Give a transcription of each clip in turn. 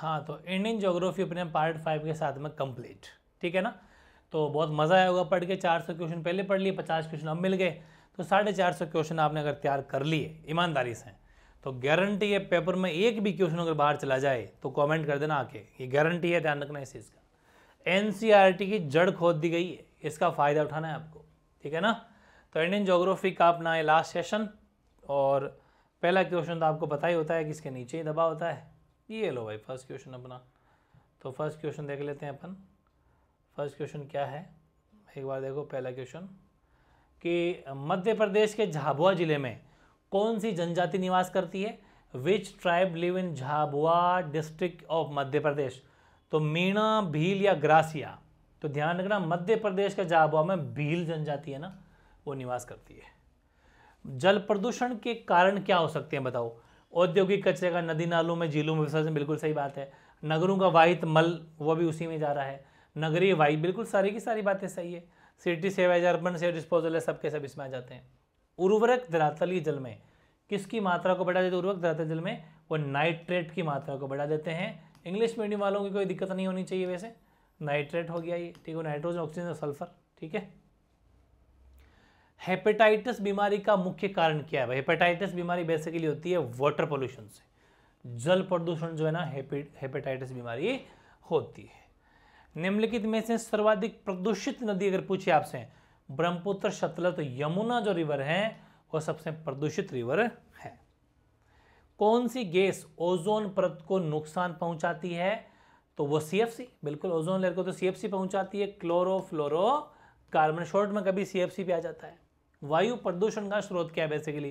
हाँ तो Indian geography अपने पार्ट फाइव के साथ में कंप्लीट ठीक है ना तो बहुत मज़ा आया होगा पढ़ के चार सौ क्वेश्चन पहले पढ़ लिए पचास क्वेश्चन अब मिल गए तो साढ़े चार सौ क्वेश्चन आपने अगर तैयार कर लिए ईमानदारी से तो गारंटी है पेपर में एक भी क्वेश्चन अगर बाहर चला जाए तो कॉमेंट कर देना आके ये गारंटी है ध्यान रखना इस चीज़ का एन e की जड़ खोद दी गई है इसका फ़ायदा उठाना है आपको ठीक है ना तो इंडियन जोग्राफी का अपना ये लास्ट सेशन और पहला क्वेश्चन तो आपको पता ही होता है कि इसके नीचे ही दबा होता है ये लो भाई फर्स्ट क्वेश्चन अपना तो फर्स्ट क्वेश्चन देख लेते हैं अपन फर्स्ट क्वेश्चन क्या है एक बार देखो पहला क्वेश्चन कि मध्य प्रदेश के झाबुआ जिले में कौन सी जनजाति निवास करती है which tribe live in Jhabua district of Madhya Pradesh तो मीणा भील या ग्रासिया तो ध्यान रखना मध्य प्रदेश के झाबुआ में भील जनजाति है ना वो निवास करती है जल प्रदूषण के कारण क्या हो सकते हैं बताओ औद्योगिक कचरे का नदी नालों में झीलों में विसर्जन बिल्कुल सही बात है नगरों का वाहित मल वह भी उसी में जा रहा है नगरीय वाहि बिल्कुल सारी की सारी बातें सही है सिटी सेवाइज अर्बन से डिस्पोजल है सबके सब इसमें आ जाते हैं उर्वरक धरातलीय जल में किसकी मात्रा को बढ़ा देते हैं उर्वरक धरातल जल में वो नाइट्रेट की मात्रा को बढ़ा देते हैं इंग्लिश मीडियम वालों की कोई दिक्कत नहीं होनी चाहिए वैसे नाइट्रेट हो गया ये ठीक है नाइट्रोजन ऑक्सीजन और सल्फर ठीक है हेपेटाइटिस बीमारी का मुख्य कारण क्या है हेपेटाइटिस बीमारी बेसिकली होती है वाटर पोल्यूशन से जल प्रदूषण जो है ना हेपेटाइटिस बीमारी होती है निम्नलिखित में से सर्वाधिक प्रदूषित नदी अगर पूछे आपसे ब्रह्मपुत्र शतलत तो यमुना जो रिवर है वो सबसे प्रदूषित रिवर है कौन सी गैस ओजोन परत को नुकसान पहुंचाती है तो वो सीएफसी बिल्कुल ओजोन लेयर को तो सीएफसी पहुंचाती है क्लोरोफ्लोरो कार्बन शॉर्ट में कभी सीएफसी भी आ जाता है वायु प्रदूषण का स्रोत क्या है बेसिकली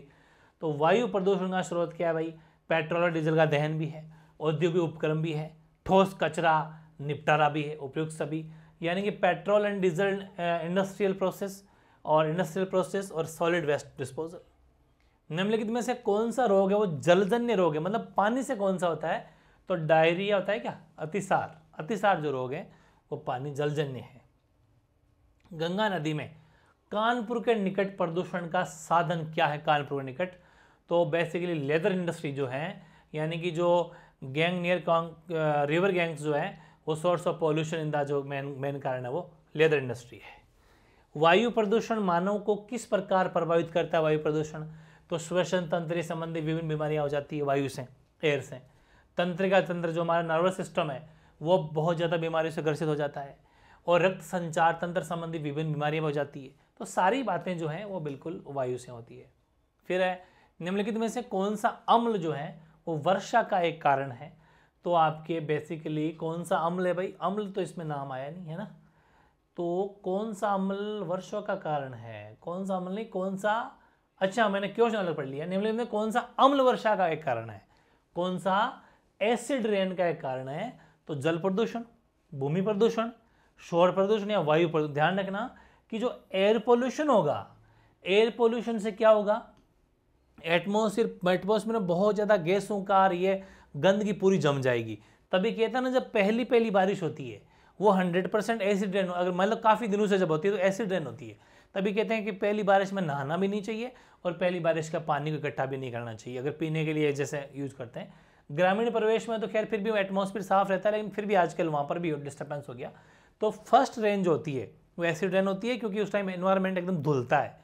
तो वायु प्रदूषण का स्रोत क्या है भाई पेट्रोल और डीजल का दहन भी है औद्योगिक उपक्रम भी है ठोस कचरा निपटारा भी है उपयुक्त सभी यानी कि petrol and diesel industrial process और इंडस्ट्रियल प्रोसेस और सॉलिड वेस्ट डिस्पोजल निम्नलिखित में से कौन सा रोग है वो जलजन्य रोग है मतलब पानी से कौन सा होता है तो डायरिया होता है क्या अतिसार अतिसार जो रोग है वो पानी जलजन्य है गंगा नदी में कानपुर के निकट प्रदूषण का साधन क्या है कानपुर के निकट तो बेसिकली लेदर इंडस्ट्री जो है यानी कि जो गैंग नियर रिवर गैंग्स जो है वो source of pollution in the जो मेन मेन कारण है वो लेदर इंडस्ट्री है वायु प्रदूषण मानव को किस प्रकार प्रभावित करता है वायु प्रदूषण तो श्वसन तंत्र संबंधी विभिन्न बीमारियां हो जाती है वायु से एयर से तंत्र का तंत्र जो हमारा नर्वस सिस्टम है वो बहुत ज़्यादा बीमारियों से ग्रसित हो जाता है और रक्त संचार तंत्र संबंधी विभिन्न बीमारियां हो जाती है तो सारी बातें जो हैं वो बिल्कुल वायु से होती है फिर है निम्नलिखित में से कौन सा अम्ल जो है वो वर्षा का एक कारण है तो आपके बेसिकली कौन सा अम्ल है भाई अम्ल तो इसमें नाम आया नहीं है ना तो कौन सा अम्ल वर्षा का कारण है कौन सा अम्ल नहीं कौन सा अच्छा मैंने क्यों अलग पढ़ लिया निम्नलिखित में कौन सा अम्ल वर्षा का एक कारण है कौन सा एसिड रेन का एक कारण है तो जल प्रदूषण भूमि प्रदूषण शोर प्रदूषण या वायु प्रदूषण ध्यान रखना कि जो एयर पोल्यूशन होगा एयर पोल्यूशन से क्या होगा एटमोसफियर एटमोसफियर में बहुत ज़्यादा गैसों का और ये गंदगी पूरी जम जाएगी तभी कहता है ना जब पहली पहली बारिश होती है वो हंड्रेड परसेंट एसिड रेन अगर मतलब काफ़ी दिनों से जब होती है तो एसिड रेन होती है तभी कहते हैं कि पहली बारिश में नहाना भी नहीं चाहिए और पहली बारिश का पानी को इकट्ठा भी नहीं करना चाहिए अगर पीने के लिए जैसे यूज करते हैं ग्रामीण प्रवेश में तो खैर फिर भी एटमोसफियर साफ रहता है लेकिन फिर भी आजकल वहाँ पर भी डिस्टर्बेंस हो गया तो फर्स्ट रेंज होती है वो एसिड रेन होती है क्योंकि उस टाइम एनवायरमेंट एकदम धुलता है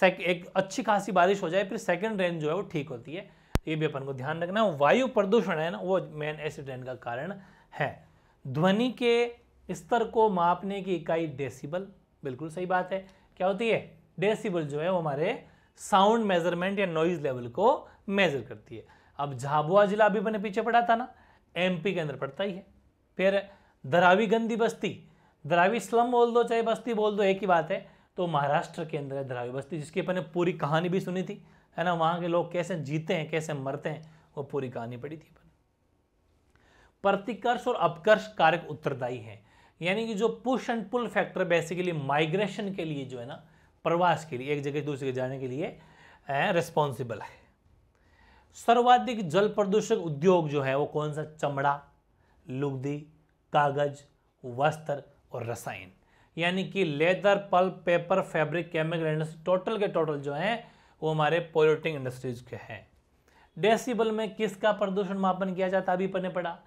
सेक एक अच्छी खासी बारिश हो जाए फिर सेकेंड रेन जो है वो ठीक होती है ये भी अपन को ध्यान रखना है वायु प्रदूषण है ना वो मेन एसिड रेन का कारण है ध्वनि के स्तर को मापने की इकाई डेसीबल बिल्कुल सही बात है क्या होती है डेसीबल जो है वो हमारे साउंड मेजरमेंट या नॉइज लेवल को मेजर करती है अब झाबुआ जिला अभी मैंने पीछे पढ़ा था ना एमपी के अंदर पड़ता ही है फिर धरावी गंदी बस्ती द्रावी स्लम बोल दो चाहे बस्ती बोल दो एक ही बात है तो महाराष्ट्र के अंदर है द्रावी बस्ती जिसकी अपने पूरी कहानी भी सुनी थी है ना वहाँ के लोग कैसे जीते हैं कैसे मरते हैं वो पूरी कहानी पड़ी थी अपन प्रतिकर्ष और अपकर्ष कारक उत्तरदायी है यानी कि जो push and pull factor basically migration के लिए जो है ना प्रवास के लिए एक जगह दूसरी जगह जाने के लिए रिस्पॉन्सिबल है सर्वाधिक जल प्रदूषक उद्योग जो है वो कौन सा चमड़ा लुगदी कागज वस्त्र और रसायन यानी कि leather pulp paper fabric chemical industry total के टोटल जो हैं वो हमारे पोल्यूटिंग इंडस्ट्रीज के हैं डेसिबल में किसका प्रदूषण मापन किया जाता अभी पढ़ने पड़ा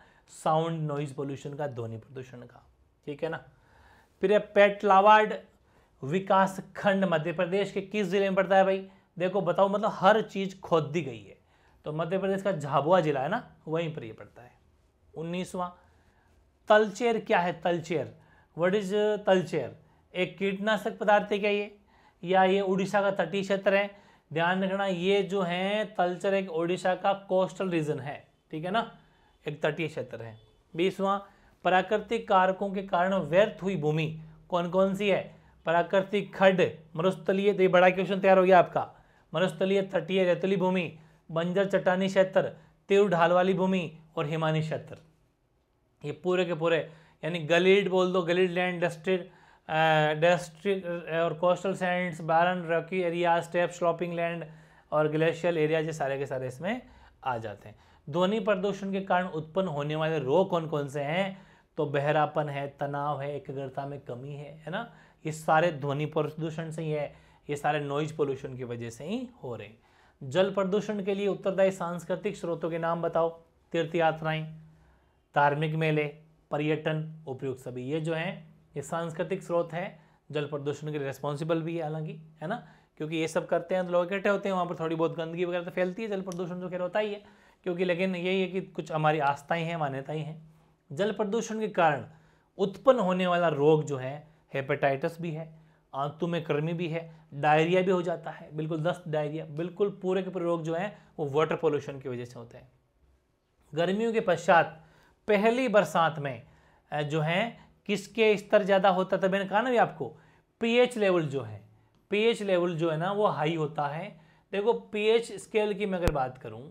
साउंड नॉइज पोल्यूशन का ध्वनि प्रदूषण का ठीक है ना फिर पेटलावाड विकास खंड मध्य प्रदेश के किस जिले में पड़ता है भाई देखो बताओ मतलब हर चीज़ खोद दी गई है तो मध्य प्रदेश का झाबुआ जिला है ना वहीं पर ये पड़ता है उन्नीसवा तलचेर क्या है तलचेर वट इज तलचेर एक कीटनाशक पदार्थ है क्या ये या ये उड़ीसा का तटीय क्षेत्र है ध्यान रखना ये जो है तलचर एक ओडिशा का कोस्टल रीजन है ठीक है ना एक तटीय क्षेत्र है बीसवा प्राकृतिक कारकों के कारण व्यर्थ हुई भूमि कौन कौन सी है प्राकृतिक खड मरुस्थलीय तो ये बड़ा क्वेश्चन तैयार हो गया आपका मरुस्थलीय तटीय रेतली भूमि बंजर चट्टानी क्षेत्र तीव्र ढाल वाली भूमि और हिमानी क्षेत्र ये पूरे के पूरे यानी गलीड बोल दो गलीड लैंड डस्टेड डस्ट्रिक और coastal sands barren rocky area steep sloping land और ग्लेशियल एरिया ये सारे के सारे इसमें आ जाते हैं ध्वनि प्रदूषण के कारण उत्पन्न होने वाले रोग कौन कौन से हैं तो बहरापन है तनाव है एकाग्रता में कमी है है ना ये सारे ध्वनि प्रदूषण से ही है ये सारे नॉइज पोल्यूशन की वजह से ही हो रहे हैं जल प्रदूषण के लिए उत्तरदायी सांस्कृतिक स्रोतों के नाम बताओ तीर्थ यात्राएं धार्मिक मेले पर्यटन उपयोग सभी ये जो हैं ये सांस्कृतिक स्रोत हैं जल प्रदूषण के लिए रिस्पॉन्सिबल भी है हालांकि है ना क्योंकि ये सब करते हैं तो लोग इकट्ठे होते हैं वहाँ पर थोड़ी बहुत गंदगी वगैरह तो फैलती है जल प्रदूषण जो तो खैर होता ही है क्योंकि लेकिन यही है कि कुछ हमारी आस्थाएँ हैं मान्यताएँ हैं जल प्रदूषण के कारण उत्पन्न होने वाला रोग जो है हेपेटाइटिस भी है आंतों में कृमि भी है डायरिया भी हो जाता है बिल्कुल दस्त डायरिया बिल्कुल पूरे के पूरे रोग जो है वो वाटर पोल्यूशन की वजह से होते हैं गर्मियों के पश्चात पहली बरसात में जो है किसके स्तर ज़्यादा होता था मैंने कहा ना भी आपको पीएच लेवल जो है पीएच लेवल जो है ना वो हाई होता है देखो पीएच स्केल की मैं अगर बात करूँ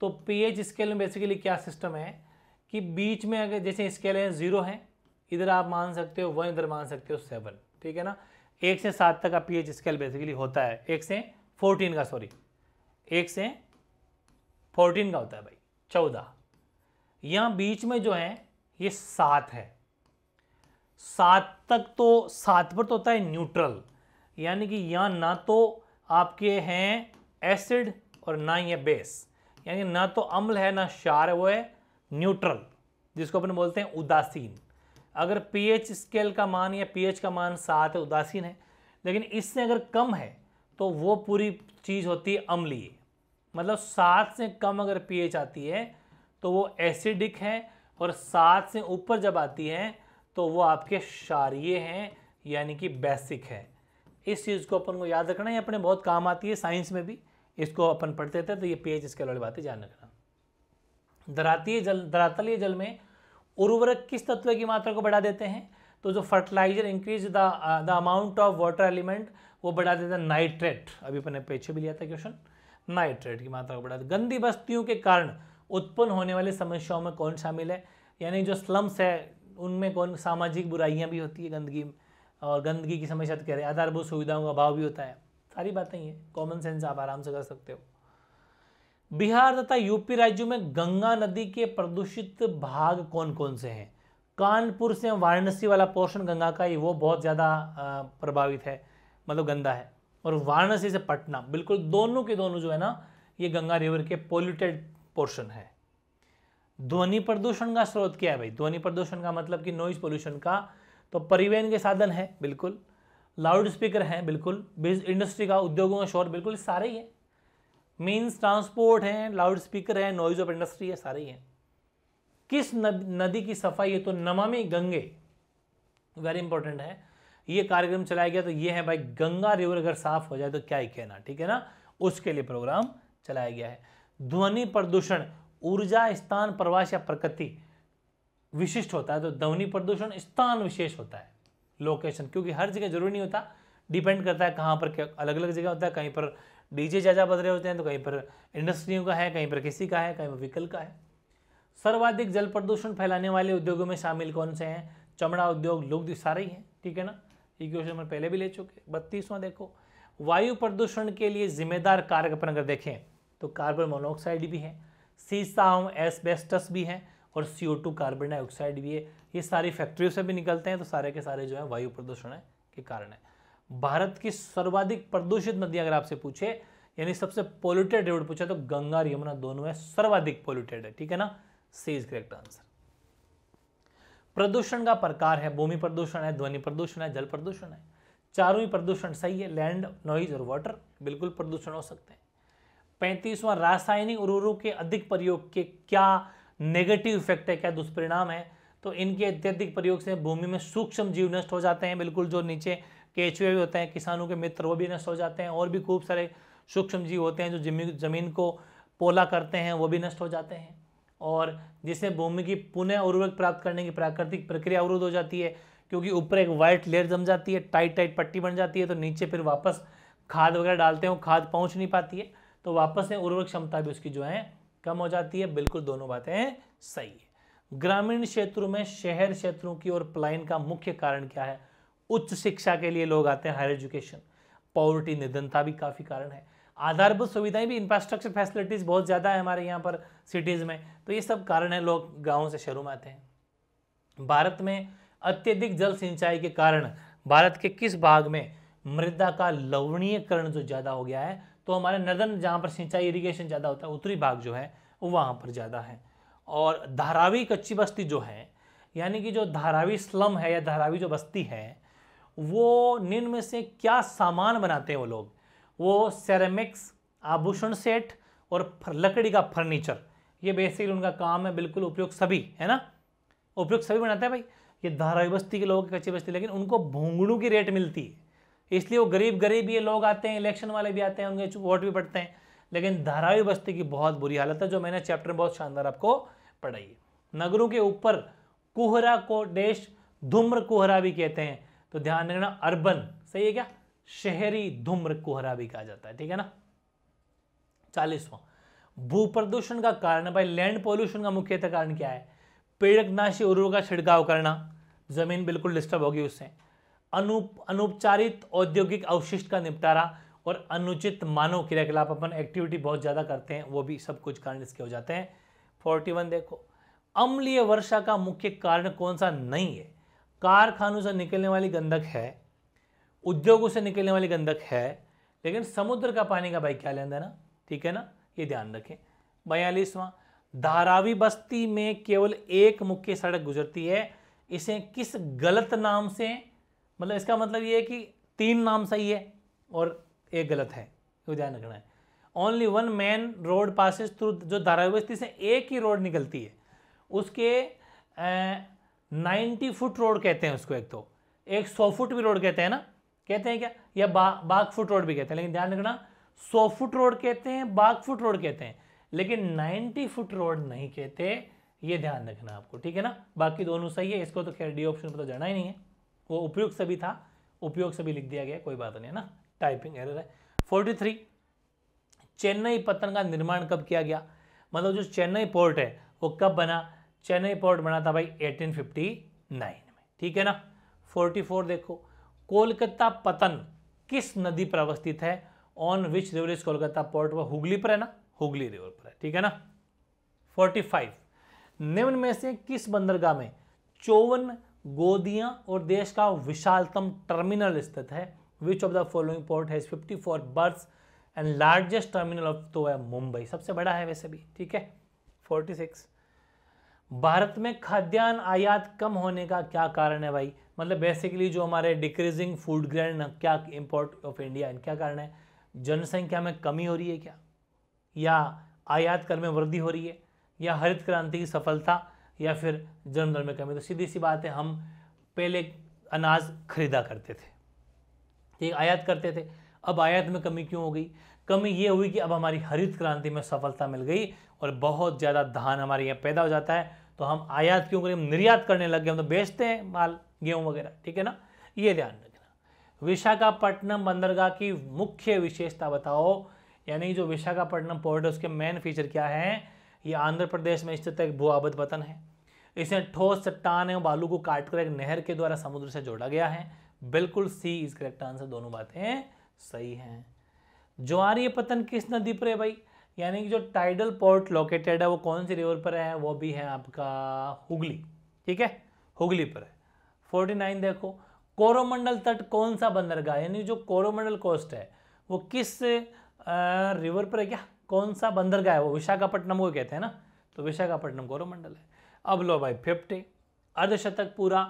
तो पीएच स्केल में बेसिकली क्या सिस्टम है कि बीच में अगर जैसे स्केल है ज़ीरो है इधर आप मान सकते हो वन इधर मान सकते हो सेवन ठीक है ना एक से सात तक का पी स्केल बेसिकली होता है एक से फोर्टीन का सॉरी एक से फोर्टीन का होता है भाई चौदह यहाँ बीच में जो है ये सात है सात तक तो सात पर तो होता है न्यूट्रल यानी कि यहाँ ना तो आपके हैं एसिड और ना ही है बेस यानी ना तो अम्ल है ना शार है वो है न्यूट्रल जिसको अपन बोलते हैं उदासीन अगर पीएच स्केल का मान या पीएच का मान सात है उदासीन है लेकिन इससे अगर कम है तो वो पूरी चीज़ होती है अम्लीय मतलब सात से कम अगर पीएच आती है तो वो एसिडिक हैं और सात से ऊपर जब आती है तो वो आपके क्षारीय हैं यानी कि बेसिक है इस चीज़ को अपन को याद रखना है अपने बहुत काम आती है साइंस में भी इसको अपन पढ़ते थे तो ये पेज इसके वाली बातें जान रखना धरातीय जल धरातलीय जल में उर्वरक किस तत्व की मात्रा को बढ़ा देते हैं तो जो fertiliser increase the the amount of water element वो बढ़ा देता है नाइट्रेट अभी अपने पीछे भी लिया था क्वेश्चन नाइट्रेट की मात्रा को बढ़ा गंदी बस्तियों के कारण उत्पन्न होने वाली समस्याओं में कौन शामिल है यानी जो स्लम्स है उनमें कौन सामाजिक बुराइयाँ भी होती है गंदगी और गंदगी की समस्या तो कह रहे हैं आधारभूत सुविधाओं का अभाव भी होता है सारी बातें ही है कॉमन सेंस आप आराम से कर सकते हो बिहार तथा यूपी राज्यों में गंगा नदी के प्रदूषित भाग कौन कौन से हैं कानपुर से वाराणसी वाला पोर्शन गंगा का ही वो बहुत ज़्यादा प्रभावित है मतलब गंदा है और वाराणसी से पटना बिल्कुल दोनों के दोनों जो है ना ये गंगा रिवर के पोल्यूटेड पोर्शन है ध्वनि प्रदूषण का स्रोत क्या है भाई ध्वनि प्रदूषण का मतलब कि नॉइज पोल्यूशन का तो परिवहन के साधन है बिल्कुल लाउड स्पीकर हैं बिल्कुल बिज इंडस्ट्री का उद्योगों का शोर बिल्कुल सारे ही है मीन्स ट्रांसपोर्ट हैं लाउड स्पीकर है नॉइज ऑफ इंडस्ट्री है सारे ही हैं किस नद, नदी की सफाई है तो नमामि गंगे वेरी इंपॉर्टेंट है ये कार्यक्रम चलाया गया तो ये है भाई गंगा रिवर अगर साफ हो जाए तो क्या ही कहना ठीक है ना उसके लिए प्रोग्राम चलाया गया है ध्वनि प्रदूषण ऊर्जा स्थान प्रवास या प्रकृति विशिष्ट होता है तो ध्वनि प्रदूषण स्थान विशेष होता है लोकेशन क्योंकि हर जगह जरूरी नहीं होता डिपेंड करता है कहाँ पर क्या अलग अलग जगह होता है कहीं पर डीजे ज़्यादा बदले होते हैं तो कहीं पर इंडस्ट्रियों का है कहीं पर किसी का है कहीं पर व्हीकल का है सर्वाधिक जल प्रदूषण फैलाने वाले उद्योगों में शामिल कौन से हैं चमड़ा उद्योग लोग तो सारे ही हैं ठीक है ना ये क्वेश्चन हम पहले भी ले चुके बत्तीसवां देखो वायु प्रदूषण के लिए जिम्मेदार कारक अपन अगर देखें तो कार्बन मोनोऑक्साइड भी है सीसाम एसबेस्टस भी है और सीओ टू कार्बन डाइऑक्साइड भी है ये सारी फैक्ट्रियों से भी निकलते हैं तो सारे के सारे जो है वायु प्रदूषण है के कारण है भारत की सर्वाधिक प्रदूषित नदियां अगर आपसे पूछे यानी सबसे पोल्यूटेड रोड पूछा तो गंगा और यमुना दोनों है सर्वाधिक पोल्यूटेड है ठीक है ना सी इज करेक्ट आंसर प्रदूषण का प्रकार है भूमि प्रदूषण है ध्वनि प्रदूषण है जल प्रदूषण है चारों ही प्रदूषण सही है लैंड नॉइज और वाटर बिल्कुल प्रदूषण हो सकते हैं पैंतीसवां रासायनिक उर्वरों के अधिक प्रयोग के क्या नेगेटिव इफेक्ट है क्या दुष्परिणाम है तो इनके अत्यधिक प्रयोग से भूमि में सूक्ष्म जीव नष्ट हो जाते हैं बिल्कुल जो नीचे केचुए भी होते हैं किसानों के मित्र वो भी नष्ट हो जाते हैं और भी खूब सारे सूक्ष्म जीव होते हैं जो जमीन को पोला करते हैं वो भी नष्ट हो जाते हैं और जिससे भूमि की पुनः उर्वरक प्राप्त करने की प्राकृतिक प्रक्रिया अवरुद्ध हो जाती है क्योंकि ऊपर एक वाइट लेयर जम जाती है टाइट टाइट पट्टी बन जाती है तो नीचे फिर वापस खाद वगैरह डालते हैं खाद पहुँच नहीं पाती है तो वापस में उर्वरक क्षमता भी उसकी जो है कम हो जाती है बिल्कुल दोनों बातें सही है ग्रामीण क्षेत्रों में शहर क्षेत्रों की ओर पलायन का मुख्य कारण क्या है उच्च शिक्षा के लिए लोग आते हैं हायर एजुकेशन पॉवर्टी निधनता भी काफ़ी कारण है आधारभूत सुविधाएं भी इंफ्रास्ट्रक्चर फैसिलिटीज़ बहुत ज़्यादा है हमारे यहाँ पर सिटीज़ में तो ये सब कारण है लोग गाँव से शहरों में आते हैं भारत में अत्यधिक जल सिंचाई के कारण भारत के किस भाग में मृदा का लवणीयकरण जो ज़्यादा हो गया है तो हमारे नदन जहाँ पर सिंचाई इरीगेशन ज़्यादा होता है उत्तरी भाग जो है वो वहाँ पर ज़्यादा है और धारावी कच्ची बस्ती जो है यानी कि जो धारावी स्लम है या धारावी जो बस्ती है वो निम्न से क्या सामान बनाते हैं वो लोग वो सेरेमिक्स आभूषण सेट और लकड़ी का फर्नीचर ये बेसिकली उनका काम है बिल्कुल उपयोग सभी है ना उपयोग सभी बनाते हैं भाई ये धारावी बस्ती के लोगों की कच्ची बस्ती लेकिन उनको भोंगड़ू की रेट मिलती है इसलिए वो गरीब गरीब ये लोग आते हैं इलेक्शन वाले भी आते हैं उनके वोट भी पड़ते हैं लेकिन धारावी बस्ती की बहुत बुरी हालत है जो मैंने चैप्टर में बहुत शानदार आपको पढ़ाई है नगरों के ऊपर कुहरा को देश धूम्र कुहरा भी कहते हैं तो ध्यान रखना अर्बन सही है क्या शहरी धूम्र कोहरा भी कहा जाता है ठीक है ना चालीसवा भू प्रदूषण का कारण भाई लैंड पॉल्यूशन का मुख्यतः कारण क्या है पेड़नाशी उर्वर का छिड़काव करना जमीन बिल्कुल डिस्टर्ब होगी उससे अनुप अनुपचारित औद्योगिक अवशिष्ट का निपटारा और अनुचित मानव क्रियाकलाप अपन एक्टिविटी बहुत ज़्यादा करते हैं वो भी सब कुछ कारण इसके हो जाते हैं फोर्टी वन देखो अम्लीय वर्षा का मुख्य कारण कौन सा नहीं है कारखानों से निकलने वाली गंधक है उद्योगों से निकलने वाली गंधक है लेकिन समुद्र का पानी का भाई क्या लेना देना ठीक है ना ये ध्यान रखें बयालीसवां धारावी बस्ती में केवल एक मुख्य सड़क गुजरती है इसे किस गलत नाम से मतलब इसका मतलब ये है कि तीन नाम सही है और एक गलत है तो ध्यान रखना है only one main road passes through जो धारावस्थी से एक ही रोड निकलती है उसके नाइन्टी फुट रोड कहते हैं उसको एक तो एक सौ फुट भी रोड कहते हैं ना कहते हैं क्या या बा, बाग फुट रोड भी कहते हैं लेकिन ध्यान रखना सौ फुट रोड कहते हैं बाग फुट रोड कहते हैं लेकिन नाइन्टी फुट रोड नहीं कहते ये ध्यान रखना आपको ठीक है ना बाकी दोनों सही है इसको तो खैर डी ऑप्शन पर तो जाना ही नहीं है वो उपयुक्त सभी था उपयोग से भी लिख दिया गया कोई बात नहीं है ना टाइपिंग एरर है फोर्टी थ्री चेन्नई पत्तन का निर्माण कब किया गया मतलब जो चेन्नई पोर्ट है वो कब बना चेन्नई पोर्ट बना था भाई 1859 में ठीक है ना 44 देखो कोलकाता पतन किस नदी पर अवस्थित है on which river is Kolkata port वो हुगली पर है ना हुगली रिवर पर है ठीक है ना 45 निम्न में से किस बंदरगाह में चौवन गोदिया और देश का विशालतम टर्मिनल स्थित है which of the following port has four berth and largest terminal of तो है मुंबई सबसे बड़ा है वैसे भी ठीक है फोर्टी सिक्स भारत में खाद्यान्न आयात कम होने का क्या कारण है भाई मतलब बेसिकली जो हमारे डिक्रीजिंग फूड ग्रैंड क्या इम्पोर्ट ऑफ इंडिया क्या कारण है जनसंख्या में कमी हो रही है क्या या आयात कर में वृद्धि हो रही है या हरित क्रांति की सफलता या फिर जन्म दर में कमी तो सीधी सी बात है हम पहले अनाज खरीदा करते थे ठीक आयात करते थे अब आयात में कमी क्यों हो गई कमी ये हुई कि अब हमारी हरित क्रांति में सफलता मिल गई और बहुत ज़्यादा धान हमारे यहाँ पैदा हो जाता है तो हम आयात क्यों करें हम निर्यात करने लग गए हम तो बेचते हैं माल गेहूँ वगैरह ठीक है ना ये ध्यान रखना विशाखापट्टनम बंदरगाह की मुख्य विशेषता बताओ यानी जो विशाखापट्टनम पोर्ट है उसके मेन फीचर क्या है ये आंध्र प्रदेश में स्थित एक भू आबद वतन है इसे ठोस चट्टान एवं बालू को काटकर एक नहर के द्वारा समुद्र से जोड़ा गया है बिल्कुल सी इस करेक्ट आंसर दोनों बातें सही हैं ज्वार पतन किस नदी पर है भाई यानी कि जो टाइडल पोर्ट लोकेटेड है वो कौन सी रिवर पर है वो भी है आपका हुगली ठीक है हुगली पर है फोर्टी नाइन देखो कोरोमंडल तट कौन सा बंदरगाह यानी जो कोरोमंडल कोस्ट है वो किस आ, रिवर पर है क्या कौन सा बंदरगाह है वो विशाखापट्टनम को कहते हैं ना तो विशाखापट्टनम कोरोमंडल है अब लो भाई फिफ्टी अर्धशतक पूरा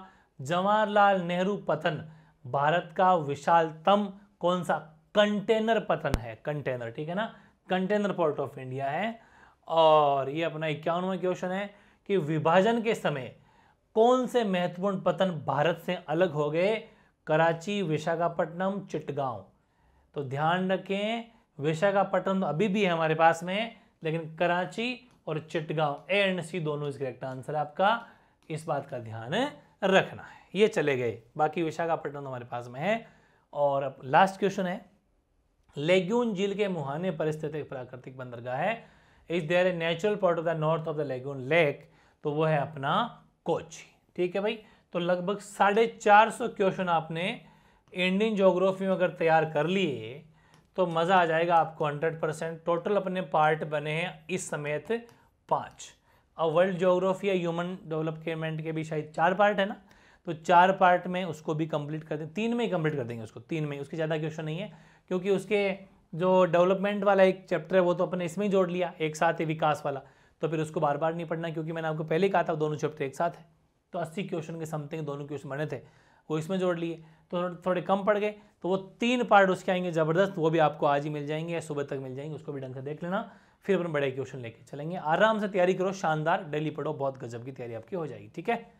जवाहरलाल नेहरू पतन भारत का विशालतम कौन सा कंटेनर पतन है कंटेनर ठीक है ना कंटेनर पोर्ट ऑफ इंडिया है और ये अपना इक्यावनवा क्वेश्चन है कि विभाजन के समय कौन से महत्वपूर्ण पतन भारत से अलग हो गए कराची विशाखापट्टनम चिटगांव तो ध्यान रखें विशाखापट्टनम अभी भी है हमारे पास में लेकिन कराची और चिटगांव ए एंड सी दोनों इसका करेक्ट आंसर है आपका इस बात का ध्यान रखना है ये चले गए बाकी विशाखापट्टनम हमारे पास में है और अब लास्ट क्वेश्चन है लेग्यून झील के मुहाने पर स्थित एक प्राकृतिक बंदरगाह है is there a natural port of the north of the lagoon lake तो वो है अपना कोची ठीक है भाई तो लगभग साढ़े चार सौ क्वेश्चन आपने इंडियन जोग्राफी में अगर तैयार कर लिए तो मज़ा आ जाएगा आपको हंड्रेड परसेंट टोटल अपने पार्ट बने हैं इस समेत पाँच और वर्ल्ड जोग्राफी या ह्यूमन डेवलपमेंट के भी शायद चार पार्ट है ना तो चार पार्ट में उसको भी कंप्लीट कर दें तीन में ही कंप्लीट कर देंगे उसको तीन में उसके ज़्यादा क्वेश्चन नहीं है क्योंकि उसके जो डेवलपमेंट वाला एक चैप्टर है वो तो अपने इसमें ही जोड़ लिया एक साथ ही विकास वाला तो फिर उसको बार बार नहीं पढ़ना क्योंकि मैंने आपको पहले कहा था दोनों चैप्टर एक साथ है तो अस्सी क्वेश्चन के समथिंग दोनों क्वेश्चन बने थे वो इसमें जोड़ लिए तो थोड़े कम पड़ गए तो वो तीन पार्ट उसके आएंगे ज़बरदस्त वो भी आपको आज ही मिल जाएंगे या सुबह तक मिल जाएंगे उसको भी ढंग से देख लेना फिर अपन बड़े क्वेश्चन लेके चलेंगे आराम से तैयारी करो शानदार डेली पढ़ो बहुत गजब की तैयारी आपकी हो जाएगी ठीक है